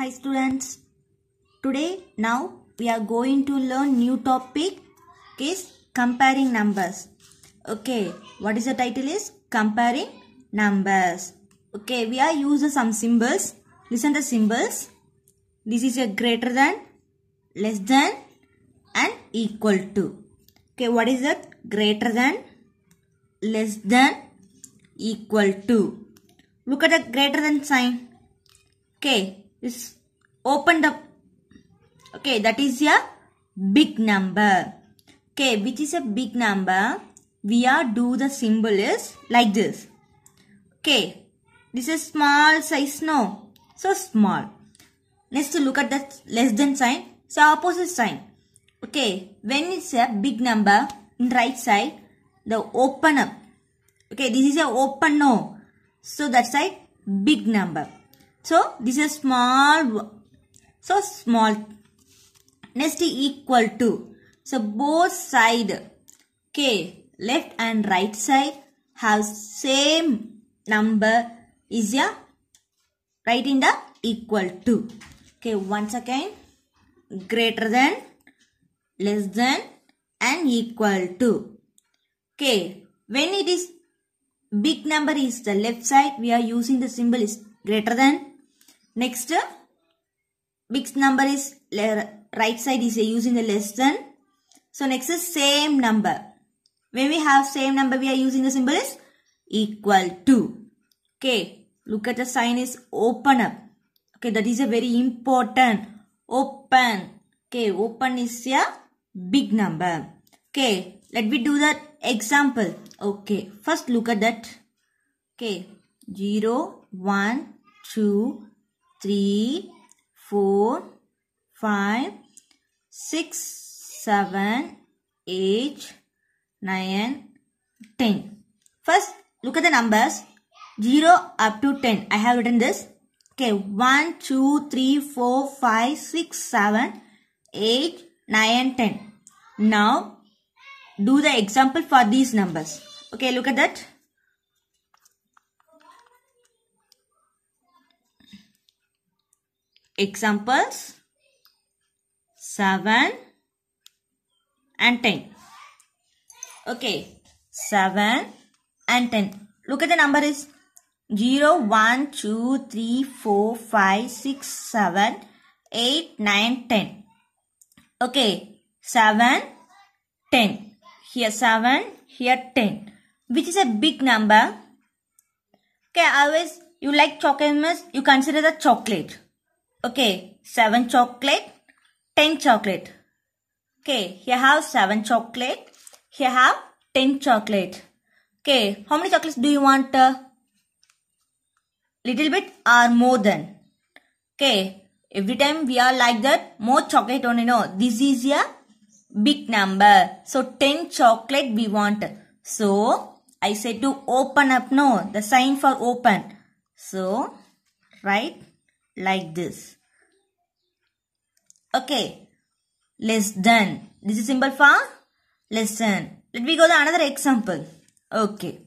Hi students. Today now we are going to learn new topic is comparing numbers. Okay, what is the title is comparing numbers. Okay, we are using some symbols. Listen the symbols. This is a greater than, less than and equal to. Okay, what is that? Greater than, less than, equal to. Look at the greater than sign. Okay, is opened up. Okay, that is a big number. Okay, which is a big number? We are do the symbol is like this. Okay, this is small size no. So small. Next to look at the less than sign. So opposite sign. Okay, when it's a big number in right side, the open up. Okay, this is a open no. So that's a big number. So, this is small. So, small. Next equal to. So, both side. k Left and right side have same number is a write in the equal to. Okay. Once again. Greater than. Less than. And equal to. Okay. When it is big number is the left side. We are using the symbol is greater than Next, big number is right side is using the less than. So next is same number. When we have same number, we are using the symbol is equal to. Okay, look at the sign is open up. Okay, that is a very important. Open. Okay, open is a big number. Okay, let me do that example. Okay, first look at that. Okay, 0, 1, 2, three, four, five, six, seven, eight, nine, ten. First, look at the numbers 0 up to 10. I have written this. Okay, 1, 2, 3, 4, 5, 6, 7, 8, 9, 10. Now, do the example for these numbers. Okay, look at that. Examples 7 and 10. Okay, 7 and 10. Look at the number is 0, 1, 2, 3, 4, 5, 6, 7, 8, 9, 10. Okay, 7, 10. Here 7, here 10. Which is a big number. Okay, always you like chocolate, you consider the chocolate. Okay, 7 chocolate, 10 chocolate. Okay, here have 7 chocolate, here have 10 chocolate. Okay, how many chocolates do you want? Uh, little bit or more than? Okay, every time we are like that, more chocolate only no. This is a big number. So, 10 chocolate we want. So, I say to open up no. The sign for open. So, right? like this. Okay, less than. This is symbol for less than. Let me go to another example. Okay,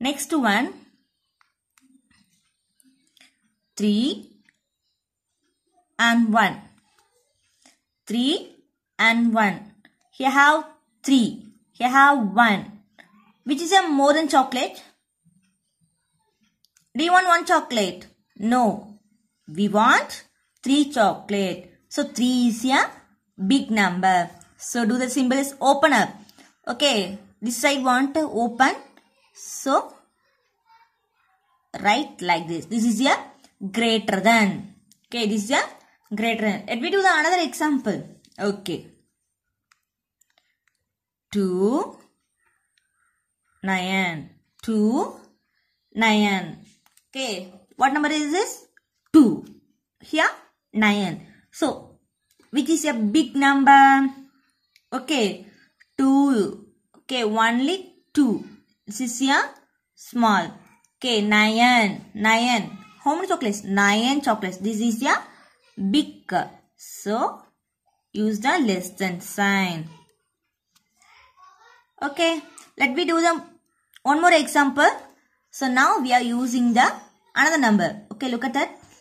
next one. 3 and 1. 3 and 1. Here have 3. Here have 1. Which is a more than chocolate? Do you want one chocolate? No. We want 3 chocolate. So 3 is a big number. So do the symbol is open up. Okay. This I want to open. So write like this. This is a greater than. Okay. This is a greater than. Let me do the another example. Okay. 2 9 2 9 okay what number is this 2. Here 9. So which is a big number. Okay. 2. Okay. Only 2. This is a small. Okay. 9. 9. How many chocolates? 9 chocolates. This is a big. So use the less than sign. Okay. Let me do the one more example. So now we are using the another number. Okay. Look at that.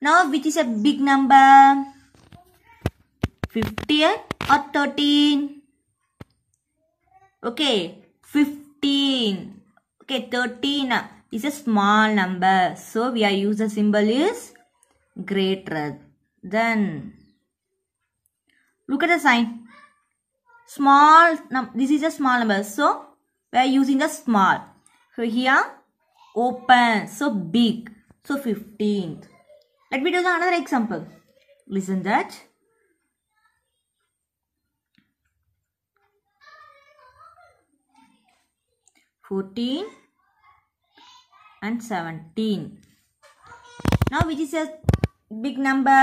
Now which is a big number? 15 or 13? Okay, 15. Okay, 13 is a small number. So we are use the symbol is greater than. Look at the sign. Small, this is a small number. So we are using the small. So here open. So big. So fifteen. Let me do the another example. Listen that. Fourteen and seventeen. Now which is a big number?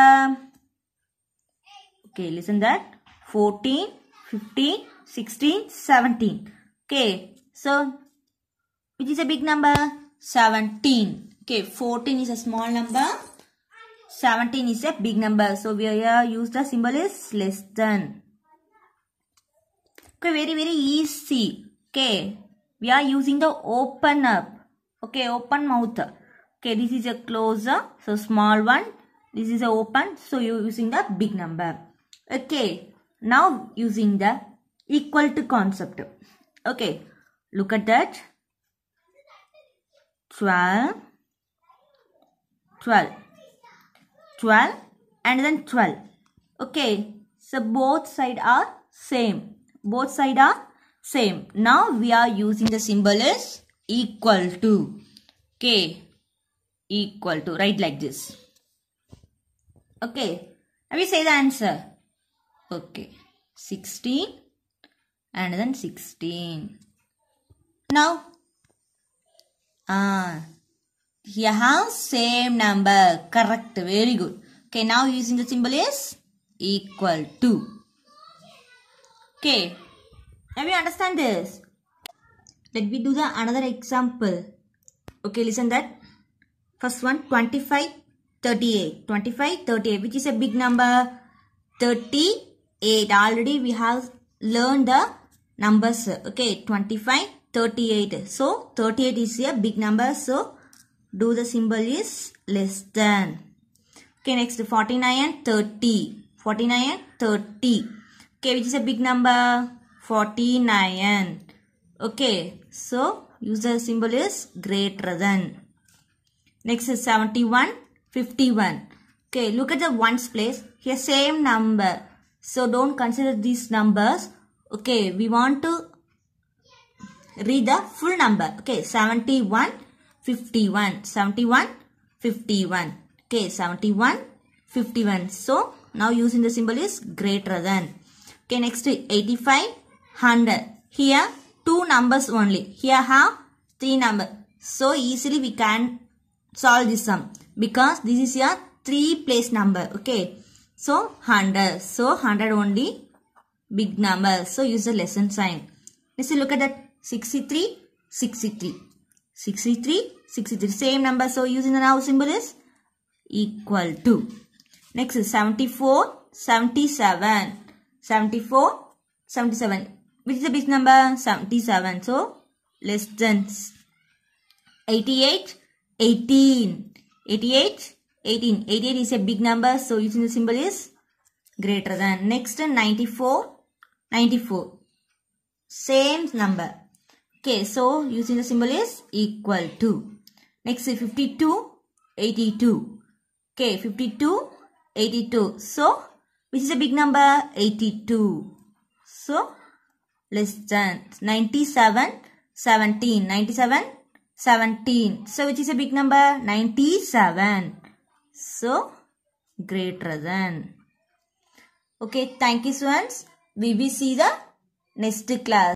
Okay, listen that. 14, 15, 16, 17. Okay, so which is a big number? 17. Okay, 14 is a small number. 17 is a big number. So we are use the symbol is less than. Okay, very very easy. Okay, we are using the open up. Okay, open mouth. Okay, this is a closer. So small one. This is a open. So you using the big number. Okay, now using the equal to concept. Okay, look at that. 12. 12. 12 and then 12 okay so both side are same both side are same now we are using the symbol is equal to okay equal to write like this okay have we say the answer okay 16 and then 16 now ah have same number. Correct. Very good. Okay, now using the symbol is equal to. Okay. Have you understand this? Let me do the another example. Okay, listen that. First one, 25, 38. 25, 38, which is a big number. 38. Already we have learned the numbers. Okay, 25, 38. So, 38 is a big number. So, do the symbol is less than. Okay, next 49 and 30. 49 and 30. Okay, which is a big number? 49. Okay, so use the symbol is greater than. Next is 71, 51. Okay, look at the ones place. Here same number. So don't consider these numbers. Okay, we want to read the full number. Okay, 71, 51, 71, 51. Okay, 71, 51. So, now using the symbol is greater than. Okay, next 85, 100. Here, two numbers only. Here have three number. So, easily we can solve this sum. Because this is a three place number. Okay. So, 100. So, 100 only big number. So, use the lesson sign. Let's look at that. 63, 63. 63, 6 is the same number. So using the now symbol is equal to. Next is 74, 77. 74, 77. Which is the big number? 77. So less than 88, 18. 88, 18. 88 is a big number. So using the symbol is greater than. Next 94, 94. Same number. Okay, so using the symbol is equal to. Next 52, 82. Okay, 52, 82. So, which is a big number? 82. So, less than 97, 17. 97, 17. So, which is a big number? 97. So, greater than. Okay, thank you, students. We will see the next class.